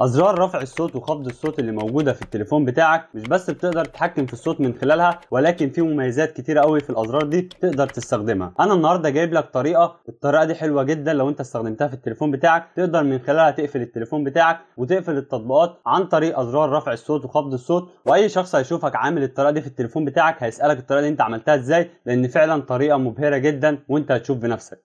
أزرار رفع الصوت وخفض الصوت اللي موجودة في التليفون بتاعك مش بس بتقدر تتحكم في الصوت من خلالها ولكن في مميزات كتيرة قوي في الأزرار دي تقدر تستخدمها أنا النهاردة جايب لك طريقة الطريقة دي حلوة جدا لو أنت استخدمتها في التليفون بتاعك تقدر من خلالها تقفل التليفون بتاعك وتقفل التطبيقات عن طريق أزرار رفع الصوت وخفض الصوت وأي شخص هيشوفك عامل الطريقة دي في التليفون بتاعك هيسألك الطريقة دي أنت عملتها إزاي لأن فعلا طريقة مبهرة جدا وأنت هتشوف بنفسك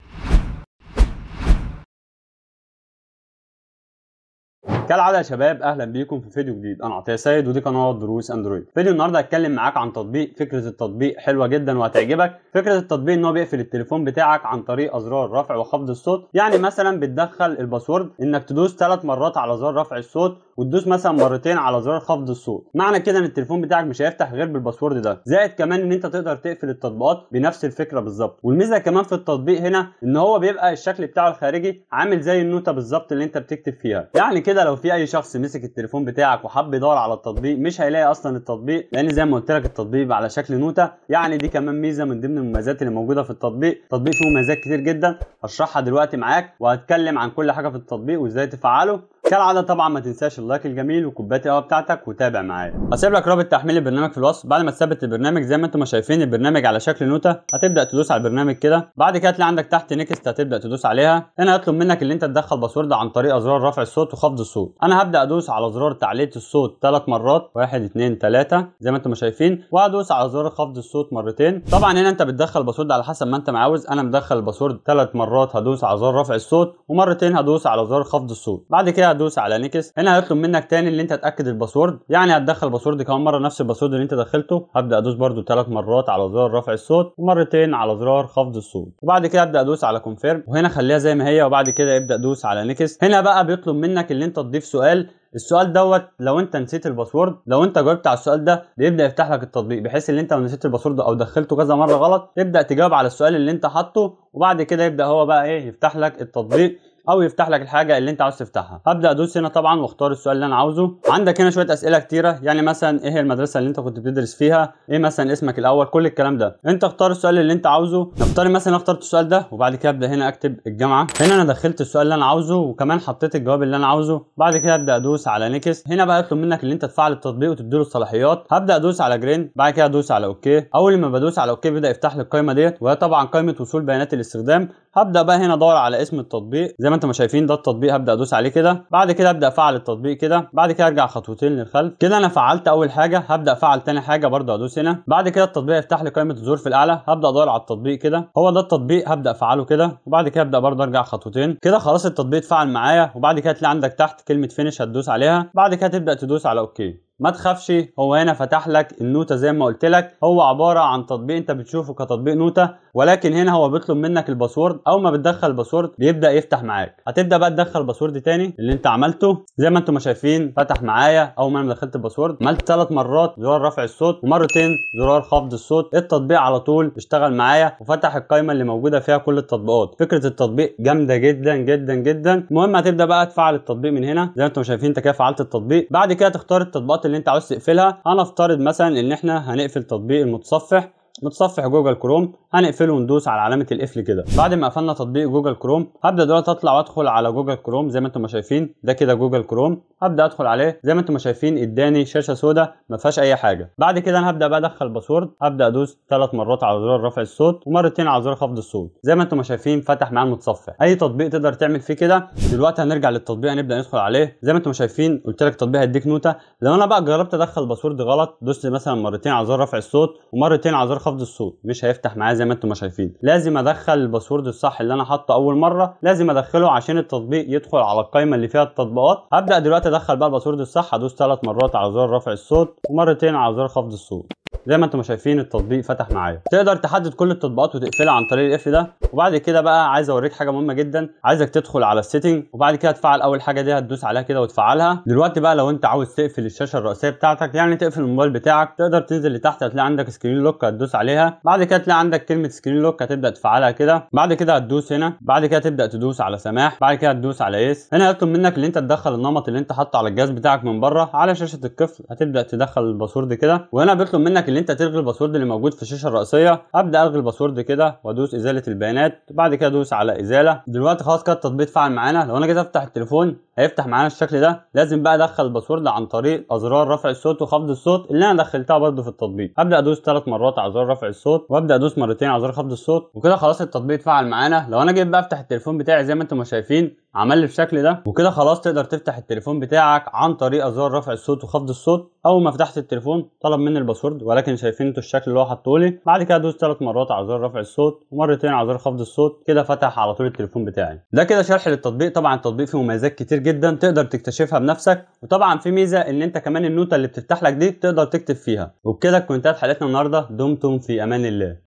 كالعاده يا شباب اهلا بيكم في فيديو جديد انا عطيه سيد ودي قناه دروس اندرويد فيديو النهارده هتكلم معاك عن تطبيق فكره التطبيق حلوه جدا وهتعجبك فكره التطبيق ان هو بيقفل التليفون بتاعك عن طريق ازرار رفع وخفض الصوت يعني مثلا بتدخل الباسورد انك تدوس ثلاث مرات على زر رفع الصوت وتدوس مثلا مرتين على زرار خفض الصوت معنى كده ان التليفون بتاعك مش هيفتح غير بالباسورد ده زائد كمان ان انت تقدر تقفل التطبيقات بنفس الفكره بالظبط والميزه كمان في التطبيق هنا ان هو بيبقى الشكل بتاعه الخارجي عامل زي النوته بالظبط اللي انت بتكتب فيها يعني كده لو في اي شخص مسك التليفون بتاعك وحب يدور على التطبيق مش هيلاقي اصلا التطبيق لان زي ما قلت لك التطبيق على شكل نوته يعني دي كمان ميزه من ضمن المميزات اللي موجوده في التطبيق التطبيق فيه مميزات كتير جدا هشرحها دلوقتي معاك وهتكلم عن كل حاجه في التطبيق وازاي تفعله كالعاده طبعا ما تنساش اللايك الجميل وكوبايه القهوه بتاعتك وتابع معايا هسيب لك رابط تحميل البرنامج في الوصف بعد ما تثبت البرنامج زي ما انتم شايفين البرنامج على شكل نوته هتبدا تدوس على البرنامج كده بعد كده هتلاقي عندك تحت نيكست هتبدا تدوس عليها هنا هيطلب منك ان انت تدخل باسورد عن طريق ازرار رفع الصوت وخفض الصوت انا هبدا ادوس على زرار تعليه الصوت ثلاث مرات واحد اثنين ثلاثه زي ما انتم شايفين وهدوس على زرار خفض الصوت مرتين طبعا هنا انت بتدخل باسورد على حسب ما انت عاوز انا مدخل الباسورد ثلاث مرات هدوس على زرار رفع الصوت ومرتين هدوس على زرار خفض الصوت بعد كده هدوس على نيكس هنا هيطلب منك تاني اللي انت تاكد الباسورد يعني هتدخل باسورد كمان مره نفس الباسورد اللي انت دخلته هبدا ادوس برده ثلاث مرات على زرار رفع الصوت ومرتين على زرار خفض الصوت وبعد كده ابدا ادوس على كونفيرم وهنا خليها زي ما هي وبعد كده ابدا دوس على نيكس هنا بقى بيطلب منك اللي انت تضيف سؤال السؤال دوت لو انت نسيت الباسورد لو انت جاوبت على السؤال ده بيبدا يفتح لك التطبيق بحيث ان انت لو نسيت الباسورد او دخلته كذا مره غلط ابدا تجاوب على السؤال اللي انت حاطه وبعد كده يبدا هو بقى ايه يفتح لك التطبيق او يفتح لك الحاجه اللي انت عاوز تفتحها هبدا ادوس هنا طبعا واختار السؤال اللي انا عاوزه عندك هنا شويه اسئله كتيره يعني مثلا ايه هي المدرسه اللي انت كنت بتدرس فيها ايه مثلا اسمك الاول كل الكلام ده انت اختار السؤال اللي انت عاوزه نفترض مثلا اخترت السؤال ده وبعد كده ابدا هنا اكتب الجامعه هنا انا دخلت السؤال اللي انا عاوزه وكمان حطيت الجواب اللي انا عاوزه بعد كده ابدا ادوس على نيكس هنا بقى يطلب منك ان انت تفعل التطبيق وتديله الصلاحيات هبدا ادوس على جرين بعد كده ادوس على اوكي اول ما بدوس على اوكي بدا يفتح لي القائمه ديت وهي طبعا قائمه وصول بيانات الاستخدام هبدا بقى هنا ادور على اسم التطبيق زي ما انتم شايفين ده التطبيق هبدا ادوس عليه كده بعد كده ابدا افعل التطبيق كده بعد كده ارجع خطوتين للخلف كده انا فعلت اول حاجه هبدا افعل ثاني حاجه برده ادوس هنا بعد كده التطبيق يفتح لي قائمه الزور في الاعلى هبدا ادور على التطبيق كده هو ده التطبيق هبدا افعله كده وبعد كده ابدا برده ارجع خطوتين كده خلاص التطبيق اتفعل معايا وبعد كده هتلاقي عندك تحت كلمه فينش هتدوس عليها بعد كده تبدا تدوس على اوكي ما تخافش هو هنا فتح لك النوتة زي ما قلت لك هو عبارة عن تطبيق انت بتشوفه كتطبيق نوتة ولكن هنا هو بيطلب منك الباسورد اول ما بتدخل الباسورد بيبدا يفتح معاك هتبدا بقى تدخل الباسورد تاني اللي انت عملته زي ما انتم ما شايفين فتح معايا اول ما انا دخلت الباسورد عملت ثلاث مرات زرار رفع الصوت ومرتين زرار خفض الصوت التطبيق على طول اشتغل معايا وفتح القائمه اللي موجوده فيها كل التطبيقات فكره التطبيق جامده جدا جدا جدا المهم هتبدا بقى تفعل التطبيق من هنا زي ما انتم شايفين انت كده فعلت التطبيق بعد كده تختار التطبيقات اللي انت عاوز تقفلها هنفترض مثلا ان احنا هنقفل تطبيق المتصفح متصفح جوجل كروم هنقفله وندوس على علامه القفل كده بعد ما قفلنا تطبيق جوجل كروم هبدا دلوقتي اطلع وادخل على جوجل كروم زي ما انتم شايفين ده كده جوجل كروم هبدا ادخل عليه زي ما انتم شايفين اداني شاشه سوداء ما فيهاش اي حاجه بعد كده انا هبدا بقى ادخل باسورد هبدا ادوس ثلاث مرات على زرار رفع الصوت ومرتين على زرار خفض الصوت زي ما انتم شايفين فتح معايا المتصفح اي تطبيق تقدر تعمل فيه كده دلوقتي هنرجع للتطبيق هنبدا ندخل عليه زي ما انتم شايفين قلت لك التطبيق هيديك نوته لو انا بقى جربت ادخل باسورد غلط دوست مثلا مرتين على زرار رفع الصوت ومرتين على زرار خفض الصوت مش هيفتح معايا زي ما انتم شايفين لازم ادخل الباسورد الصح اللي انا حاطه اول مره لازم ادخله عشان التطبيق يدخل على القائمه اللي فيها التطبيقات هبدا دلوقتي ادخل بقى الباسورد الصح هدوس ثلاث مرات على زر رفع الصوت ومرتين على زر خفض الصوت زي ما انتم شايفين التطبيق فتح معايا تقدر تحدد كل التطبيقات وتقفلها عن طريق الاف ده وبعد كده بقى عايز اوريك حاجه مهمه جدا عايزك تدخل على السيتنج وبعد كده تفعل اول حاجه دي هتدوس عليها كده وتفعلها دلوقتي بقى لو انت عاوز تقفل الشاشه الرئيسيه بتاعتك يعني تقفل الموبايل بتاعك تقدر تنزل لتحت هتلاقي عندك سكرين لوك هتدوس عليها بعد كده هتلاقي عندك كلمه سكرين لوك هتبدا تفعلها كده بعد كده هتدوس هنا بعد كده تبدا تدوس على سماح بعد كده هتدوس على يس هنا هيطلب منك ان انت تدخل النمط اللي انت حاطه على الجهاز بتاعك من بره على شاشه الكفل هتبدا تدخل الباسورد كده وهنا بيطلب منك ان انت تلغي الباسورد اللي موجود في الشاشه الرئيسيه ابدا الغي الباسورد كده وادوس ازاله البيانات بعد كده ادوس على ازاله دلوقتي خلاص كده التطبيق اتفعل معانا لو انا جيت افتح التليفون هيفتح معانا الشكل ده لازم بقى ادخل الباسورد عن طريق ازرار رفع الصوت وخفض الصوت اللي انا دخلتها برده في التطبيق هبدا ادوس ثلاث مرات على زرار رفع الصوت وابدا ادوس مرتين على زرار خفض الصوت وكده خلاص التطبيق اتفعل معانا لو انا جيت بقى افتح التليفون بتاعي زي ما انتم شايفين عمل لي بالشكل ده وكده خلاص تقدر تفتح التليفون بتاعك عن طريق ازرار رفع الصوت وخفض الصوت اول ما فتحت التليفون طلب مني الباسورد ولكن شايفين انتوا الشكل اللي هو حاطه لي بعد كده ادوس ثلاث مرات على زرار رفع الصوت ومرتين على زرار خفض الصوت كده فتح على طول التليفون بتاعي ده كده شرح للتطبيق طبعا التطبيق فيه مميزات كتير جدا تقدر تكتشفها بنفسك وطبعا في ميزه ان انت كمان النوته اللي بتفتح لك دي تقدر تكتب فيها وبكده كنت حلقتنا النهارده دمتم في امان الله